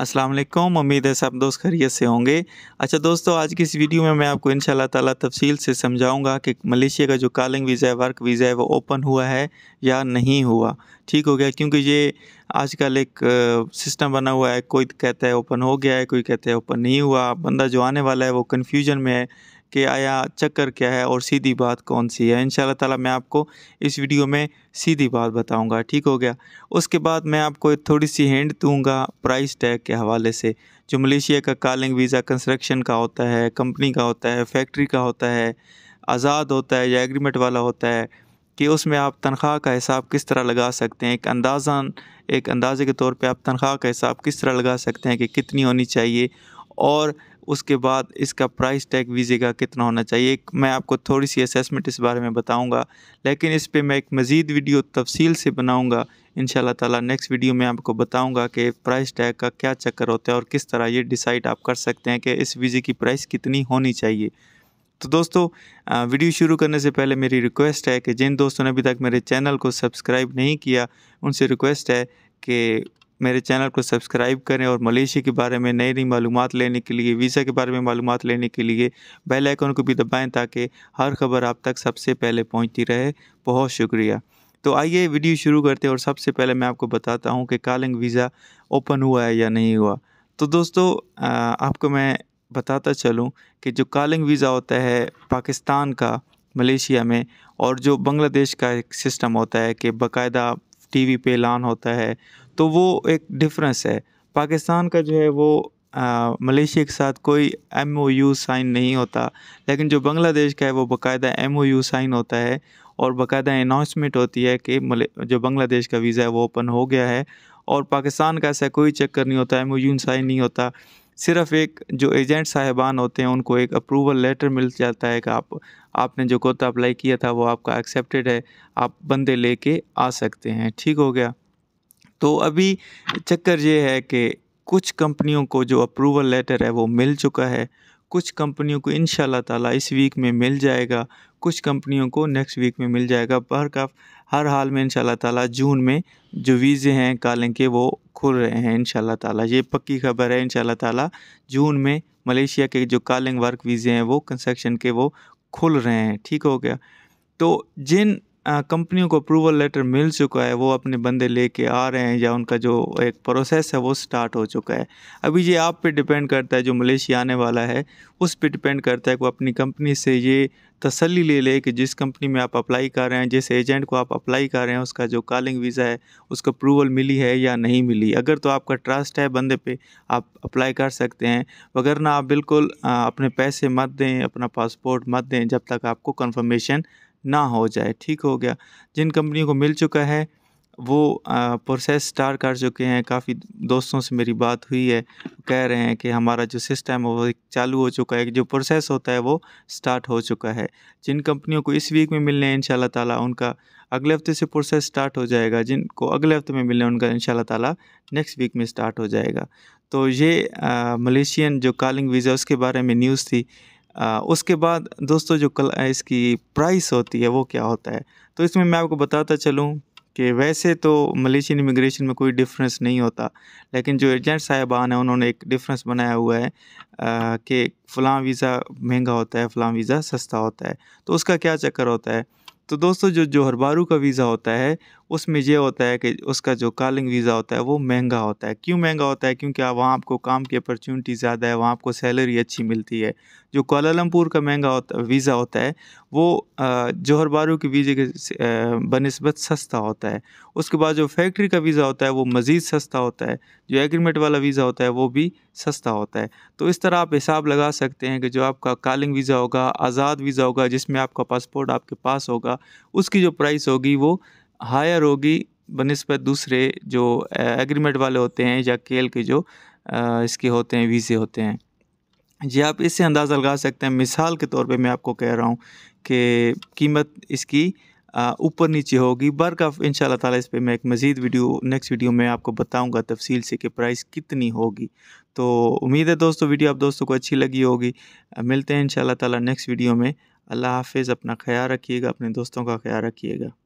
अस्सलाम वालेकुम उम्मीद है सब दोस्त खैरियत से होंगे अच्छा दोस्तों आज की इस वीडियो में मैं आपको इन ताला तफसील से समझाऊंगा कि मलेशिया का जो कॉलिंग वीज़ा है वर्क वीज़ा है वो ओपन हुआ है या नहीं हुआ ठीक हो गया क्योंकि ये आजकल एक सिस्टम बना हुआ है कोई कहता है ओपन हो गया है कोई कहता है ओपन नहीं हुआ बंदा जो आने वाला है वो कन्फ्यूजन में है कि आया चक्कर क्या है और सीधी बात कौन सी है इन ताला मैं आपको इस वीडियो में सीधी बात बताऊंगा ठीक हो गया उसके बाद मैं आपको थोड़ी सी हैंड दूंगा प्राइस टैग के हवाले से जो मलेशिया का कालिंग वीज़ा कंस्ट्रक्शन का होता है कंपनी का होता है फैक्ट्री का होता है आज़ाद होता है या एग्रीमेंट वाला होता है कि उसमें आप तनख्वाह का हिसाब किस तरह लगा सकते हैं एक अंदाज़ा एक अंदाज़े के तौर पे आप तनख्वाह का हिसाब किस तरह लगा सकते हैं कि कितनी होनी चाहिए और उसके बाद इसका प्राइस टैग वीज़े का कितना होना चाहिए एक मैं आपको थोड़ी सी असेसमेंट इस बारे में बताऊँगा लेकिन इस पर मैं एक मज़ीद वीडियो तफसील से बनाऊँगा इन ताला नेक्स्ट वीडियो में आपको बताऊंगा कि प्राइस टैग का क्या चक्कर होता है और किस तरह ये डिसाइड आप कर सकते हैं कि इस वीज़े की प्राइस कितनी होनी चाहिए तो दोस्तों वीडियो शुरू करने से पहले मेरी रिक्वेस्ट है कि जिन दोस्तों ने अभी तक मेरे चैनल को सब्सक्राइब नहीं किया उनसे रिक्वेस्ट है कि मेरे चैनल को सब्सक्राइब करें और मलेशिया के बारे में नई नई मालूम लेने के लिए वीज़ा के बारे में मालूम लेने के लिए बेल आइकन को भी दबाएं ताकि हर खबर आप तक सबसे पहले पहुंचती रहे बहुत शुक्रिया तो आइए वीडियो शुरू करते हैं और सबसे पहले मैं आपको बताता हूं कि कालिंग वीज़ा ओपन हुआ है या नहीं हुआ तो दोस्तों आपको मैं बताता चलूँ कि जो कालिंग वीज़ा होता है पाकिस्तान का मलेशिया में और जो बांग्लादेश का एक सिस्टम होता है कि बाकायदा टीवी पे ऐलान होता है तो वो एक डिफरेंस है पाकिस्तान का जो है वो मलेशिया के साथ कोई एम ओ यू साइन नहीं होता लेकिन जो बांग्लादेश का है वो बाकायदा एम ओ यू साइन होता है और बाकायदा अनाउंसमेंट होती है कि जो बांग्लादेश का वीज़ा है वो ओपन हो गया है और पाकिस्तान का ऐसा कोई चक्कर नहीं होता एम ओ यू साइन नहीं होता सिर्फ एक जो एजेंट साहिबान होते हैं उनको एक अप्रूवल लेटर मिल जाता है कि आप आपने जो कोता अप्लाई किया था वो आपका एक्सेप्टेड है आप बंदे लेके आ सकते हैं ठीक हो गया तो अभी चक्कर ये है कि कुछ कंपनियों को जो अप्रूवल लेटर है वो मिल चुका है कुछ कंपनियों को इन ताला इस वीक में मिल जाएगा कुछ कंपनियों को नेक्स्ट वीक में मिल जाएगा बहर का हर हाल में इंशाल्लाह ताला जून में जो वीज़े हैं कालें के वो खुल रहे हैं इन ताला ये पक्की खबर है इन ताला जून में मलेशिया के जो कालिंग वर्क वीज़े हैं वो कंस्ट्रक्शन के वो खुल रहे हैं ठीक हो गया तो जिन कंपनियों को अप्रूवल लेटर मिल चुका है वो अपने बंदे लेके आ रहे हैं या उनका जो एक प्रोसेस है वो स्टार्ट हो चुका है अभी ये आप पे डिपेंड करता है जो मलेशिया आने वाला है उस पे डिपेंड करता है कि वो अपनी कंपनी से ये तसली ले ले कि जिस कंपनी में आप अप्लाई कर रहे हैं जिस एजेंट को आप अप्लाई कर रहे हैं उसका जो कॉलिंग वीज़ा है उसका अप्रूवल मिली है या नहीं मिली अगर तो आपका ट्रस्ट है बंदे पे आप अप्लाई कर सकते हैं वगरना आप बिल्कुल अपने पैसे मत दें अपना पासपोर्ट मत दें जब तक आपको कंफर्मेशन ना हो जाए ठीक हो गया जिन कंपनियों को मिल चुका है वो प्रोसेस स्टार्ट कर चुके हैं काफ़ी दोस्तों से मेरी बात हुई है कह रहे हैं कि हमारा जो सिस्टम है वो चालू हो चुका है जो प्रोसेस होता है वो स्टार्ट हो चुका है जिन कंपनियों को इस वीक में मिलने हैं इन ताला उनका अगले हफ्ते से प्रोसेस स्टार्ट हो जाएगा जिनको अगले हफ्ते में मिलने उनका इन ताला नेक्स्ट वीक में स्टार्ट हो जाएगा तो ये मलेशियन जो कॉलिंग वीज़ा उसके बारे में न्यूज़ थी आ, उसके बाद दोस्तों जो कल इसकी प्राइस होती है वो क्या होता है तो इसमें मैं आपको बताता चलूँ कि वैसे तो मलेशियन इमिग्रेशन में कोई डिफरेंस नहीं होता लेकिन जो एजेंट साहिबान हैं उन्होंने एक डिफरेंस बनाया हुआ है कि फ़लाँ वीज़ा महंगा होता है फ़लाँ वीज़ा सस्ता होता है तो उसका क्या चक्कर होता है तो दोस्तों जो जोहर बारू का वीज़ा होता है उसमें यह होता है कि उसका जो कॉलिंग वीज़ा होता है वो महंगा होता है क्यों महंगा होता है क्योंकि वहाँ आपको काम की अपॉर्चुनिटी ज़्यादा है वहाँ आपको सैलरी अच्छी मिलती है जो कोलालमपुर का महंगा होता वीज़ा होता है वो जौहर बारू के वीज़े के बनस्बत सस्ता होता है उसके बाद जो फैक्ट्री का वीज़ा होता है वो मज़ीद सस्ता होता है जो एग्रीमेंट वाला वीज़ा होता है वो भी सस्ता होता है तो इस तरह आप हिसाब लगा सकते हैं कि जो आपका कॉलिंग वीज़ा होगा आज़ाद वीज़ा होगा जिसमें आपका पासपोर्ट आपके पास होगा उसकी जो प्राइस होगी वो हायर होगी बनस्बत दूसरे जो एग्रीमेंट वाले होते हैं या केल के जो इसके होते हैं वीज़े होते हैं जी आप इससे अंदाज़ा लगा सकते हैं मिसाल के तौर पे मैं आपको कह रहा हूँ कि कीमत इसकी ऊपर नीचे होगी बर्क ऑफ इन ताला इस पर मैं एक मज़ीद वीडियो नेक्स्ट वीडियो में आपको बताऊँगा तफसील से कि प्राइस कितनी होगी तो उम्मीद है दोस्तों वीडियो आप दोस्तों को अच्छी लगी होगी मिलते हैं इन ताला नेक्स्ट वीडियो में अल्लाह हाफिज़ अपना ख्याल रखिएगा अपने दोस्तों का ख्याल रखिएगा